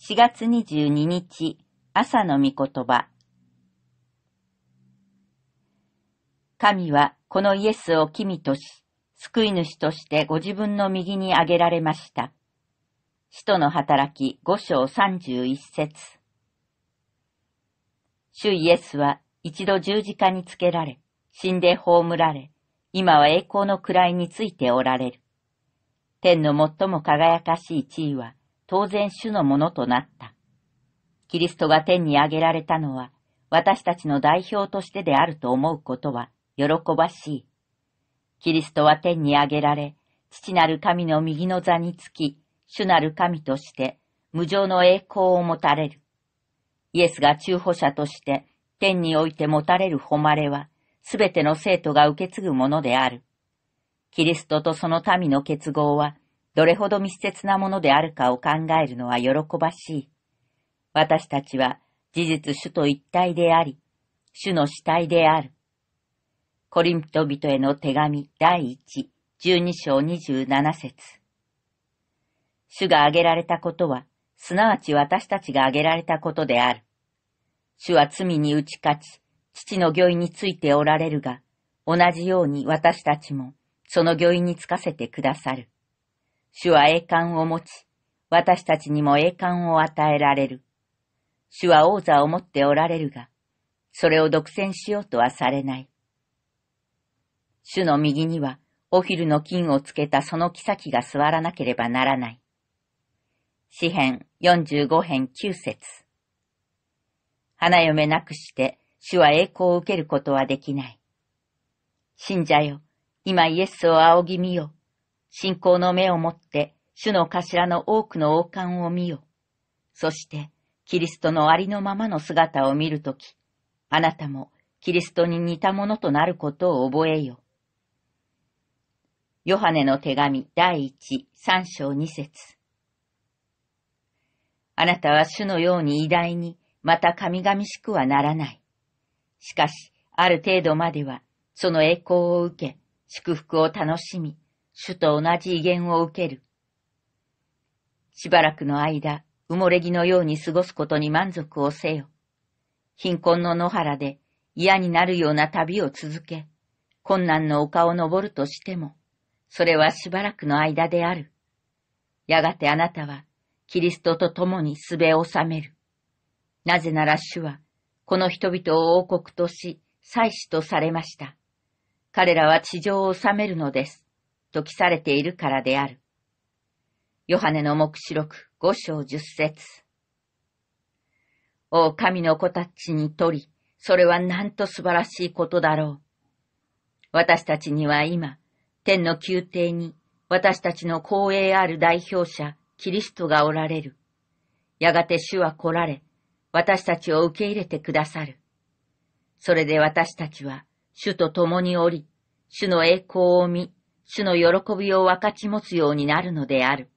4月22日朝の御言葉神はこのイエスを君とし、救い主としてご自分の右に挙げられました。使徒の働き5章31節主イエスは一度十字架につけられ、死んで葬られ、今は栄光の位についておられる。天の最も輝かしい地位は、当然主のものとなった。キリストが天に挙げられたのは、私たちの代表としてであると思うことは、喜ばしい。キリストは天に挙げられ、父なる神の右の座につき、主なる神として、無常の栄光を持たれる。イエスが中保者として、天において持たれる誉れは、すべての生徒が受け継ぐものである。キリストとその民の結合は、どれほど密接なものであるかを考えるのは喜ばしい。私たちは事実主と一体であり、主の主体である。コリント人への手紙第1、12章27節主が挙げられたことは、すなわち私たちが挙げられたことである。主は罪に打ち勝ち、父の御意についておられるが、同じように私たちも、その御意につかせてくださる。主は栄冠を持ち、私たちにも栄冠を与えられる。主は王座を持っておられるが、それを独占しようとはされない。主の右には、オフィルの金をつけたその妃が座らなければならない。詩編45編9節花嫁なくして主は栄光を受けることはできない。信者よ、今イエスを仰ぎ見よ。信仰の目を持って、主の頭の多くの王冠を見よ。そして、キリストのありのままの姿を見るとき、あなたもキリストに似たものとなることを覚えよ。ヨハネの手紙第一、三章二節。あなたは主のように偉大に、また神々しくはならない。しかし、ある程度までは、その栄光を受け、祝福を楽しみ、主と同じ威厳を受ける。しばらくの間、埋もれ木のように過ごすことに満足をせよ。貧困の野原で嫌になるような旅を続け、困難の丘を登るとしても、それはしばらくの間である。やがてあなたは、キリストと共にすべを治める。なぜなら主は、この人々を王国とし、祭司とされました。彼らは地上を治めるのです。と記されているからである。ヨハネの目視録五章十節。お神の子たちにとり、それはなんと素晴らしいことだろう。私たちには今、天の宮廷に私たちの光栄ある代表者、キリストがおられる。やがて主は来られ、私たちを受け入れてくださる。それで私たちは、主と共におり、主の栄光を見、主の喜びを分かち持つようになるのである。